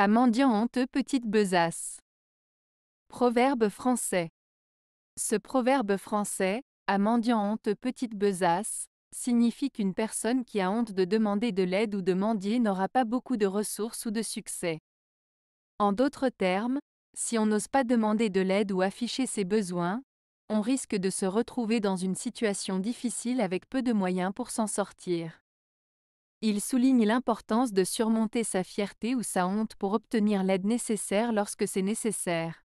à mendiant honteux petite besace. Proverbe français. Ce proverbe français, à mendiant honteux petite besace, signifie qu'une personne qui a honte de demander de l'aide ou de mendier n'aura pas beaucoup de ressources ou de succès. En d'autres termes, si on n'ose pas demander de l'aide ou afficher ses besoins, on risque de se retrouver dans une situation difficile avec peu de moyens pour s'en sortir. Il souligne l'importance de surmonter sa fierté ou sa honte pour obtenir l'aide nécessaire lorsque c'est nécessaire.